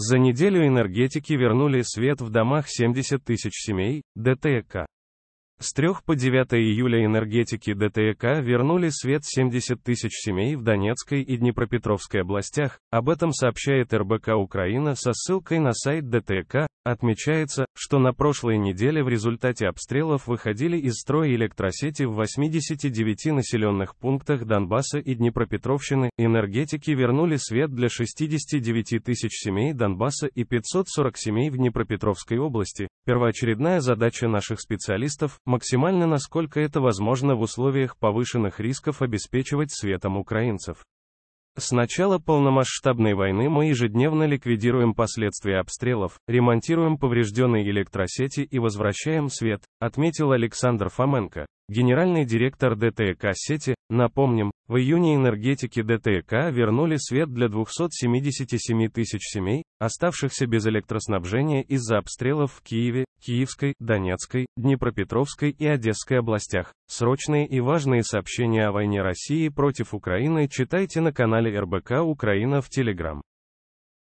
За неделю энергетики вернули свет в домах 70 тысяч семей, ДТК. С 3 по 9 июля энергетики ДТЭК вернули свет 70 тысяч семей в Донецкой и Днепропетровской областях, об этом сообщает РБК Украина со ссылкой на сайт ДТЭК, отмечается, что на прошлой неделе в результате обстрелов выходили из строя электросети в 89 населенных пунктах Донбасса и Днепропетровщины, энергетики вернули свет для 69 тысяч семей Донбасса и 540 семей в Днепропетровской области. Первоочередная задача наших специалистов максимально насколько это возможно в условиях повышенных рисков обеспечивать светом украинцев. С начала полномасштабной войны мы ежедневно ликвидируем последствия обстрелов, ремонтируем поврежденные электросети и возвращаем свет, отметил Александр Фоменко. Генеральный директор ДТЭК сети, напомним, в июне энергетики ДТЭК вернули свет для 277 тысяч семей, оставшихся без электроснабжения из-за обстрелов в Киеве, Киевской, Донецкой, Днепропетровской и Одесской областях. Срочные и важные сообщения о войне России против Украины читайте на канале РБК Украина в Телеграм.